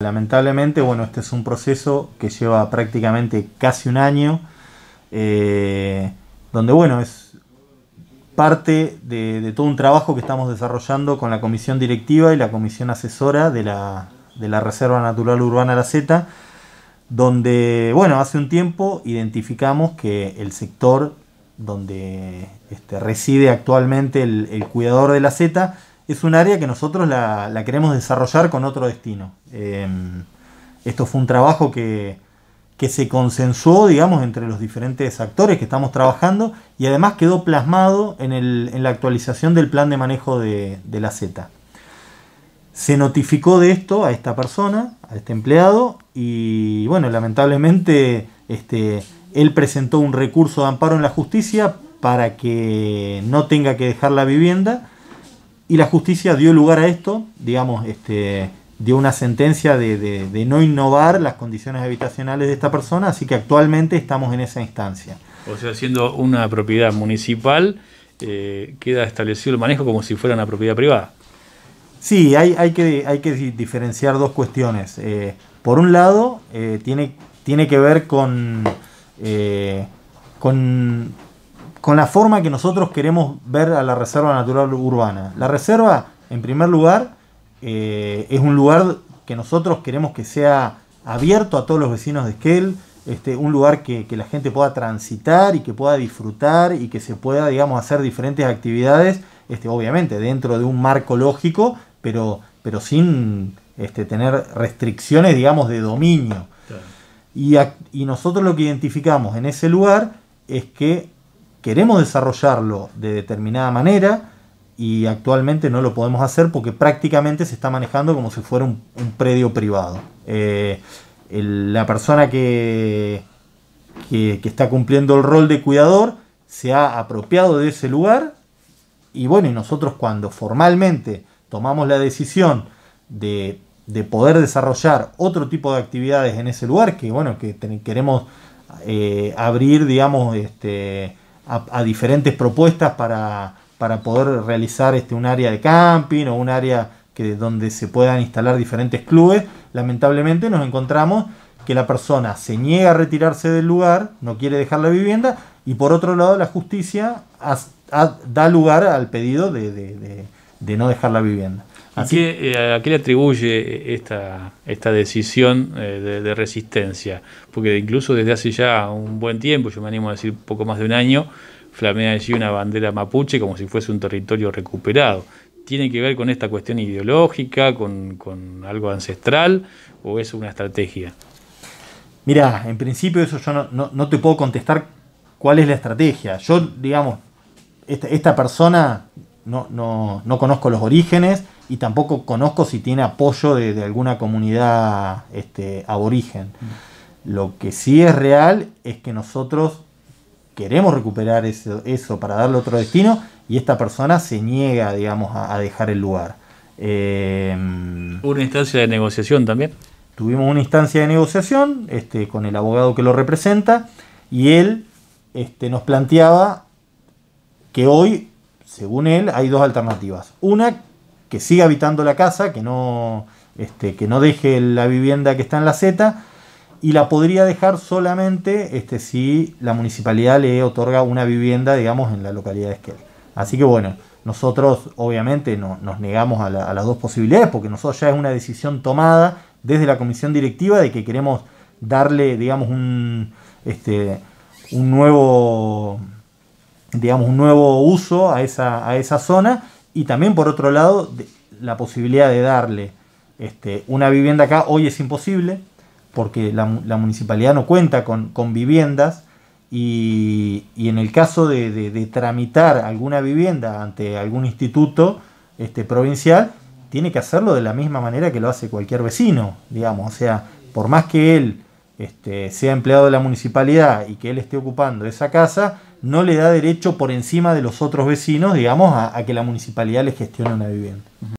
Lamentablemente, bueno, este es un proceso que lleva prácticamente casi un año, eh, donde, bueno, es parte de, todo un trabajo que estamos desarrollando con la comisión directiva y la comisión asesora de la, Reserva Natural Urbana La Zeta, donde, bueno, hace un tiempo identificamos que el sector donde este, reside actualmente el, el cuidador de la Zeta es un área que nosotros la, queremos desarrollar con otro destino. Em, esto fue un trabajo que, se consensuó, digamos, entre los diferentes actores que estamos trabajando y además quedó plasmado en, la actualización del plan de manejo de, la Z. Se notificó de esto a esta persona, a este empleado, y bueno, lamentablemente este, él presentó un recurso de amparo en la justicia para que no tenga que dejar la vivienda y la justicia dio lugar a esto, digamos, este, dio una sentencia de, no innovar las condiciones habitacionales de esta persona, así que actualmente estamos en esa instancia. O sea, siendo una propiedad municipal, eh, queda establecido el manejo como si fuera una propiedad privada. Sí, hay, que, diferenciar dos cuestiones. Eh, por un lado, eh, tiene, tiene que ver con, con con la forma que nosotros queremos ver a la Reserva Natural Urbana. La Reserva, en primer lugar, eh, es un lugar que nosotros queremos que sea abierto a todos los vecinos de Esquel, este, un lugar que, la gente pueda transitar y que pueda disfrutar y que se pueda, digamos, hacer diferentes actividades, este, obviamente dentro de un marco lógico, pero, pero sin este, tener restricciones, digamos, de dominio. y nosotros lo que identificamos en ese lugar es que queremos desarrollarlo de determinada manera y actualmente no lo podemos hacer porque prácticamente se está manejando como si fuera un, predio privado. Eh, la persona que, que, está cumpliendo el rol de cuidador se ha apropiado de ese lugar y bueno, y nosotros cuando formalmente tomamos la decisión de, poder desarrollar otro tipo de actividades en ese lugar, que bueno, que queremos eh, abrir, digamos, este, a, diferentes propuestas para, poder realizar este, un área de camping o un área que, donde se puedan instalar diferentes clubes, lamentablemente nos encontramos que la persona se niega a retirarse del lugar, no quiere dejar la vivienda, y por otro lado la justicia da lugar al pedido de, de no dejar la vivienda. Eh, ¿A qué, le atribuye eh, esta, decisión eh, de, resistencia? Porque incluso desde hace ya un buen tiempo, yo me animo a decir poco más de un año, flamea allí una bandera mapuche como si fuese un territorio recuperado. ¿Tiene que ver con esta cuestión ideológica, con, algo ancestral o es una estrategia? Mira, en principio eso yo no, te puedo contestar cuál es la estrategia. Yo, digamos, esta, persona no conozco los orígenes y tampoco conozco si tiene apoyo de, alguna comunidad este, aborigen. Mm. Lo que sí es real es que nosotros queremos recuperar eso, eso para darle otro destino y esta persona se niega, digamos, a, dejar el lugar. Eh, ¿Una instancia de negociación también? Tuvimos una instancia de negociación este, con el abogado que lo representa y él este, nos planteaba que hoy, según él, hay dos alternativas. Una que siga habitando la casa, que no, este, que no deje la vivienda que está en la Z, y la podría dejar solamente este, si la municipalidad le otorga una vivienda, digamos, en la localidad de Esquel. Así que bueno, nosotros obviamente no, nos negamos a, a las dos posibilidades, porque nosotros ya es una decisión tomada desde la comisión directiva de que queremos darle, digamos, un, este, un nuevo digamos un nuevo uso a esa, a esa zona y también por otro lado, la posibilidad de darle este, una vivienda acá hoy es imposible porque la, municipalidad no cuenta con, viviendas y, en el caso de, tramitar alguna vivienda ante algún instituto este, provincial, tiene que hacerlo de la misma manera que lo hace cualquier vecino, digamos, o sea, por más que él este, sea empleado de la municipalidad y que él esté ocupando esa casa, no le da derecho por encima de los otros vecinos, digamos, a, que la municipalidad les gestione una vivienda.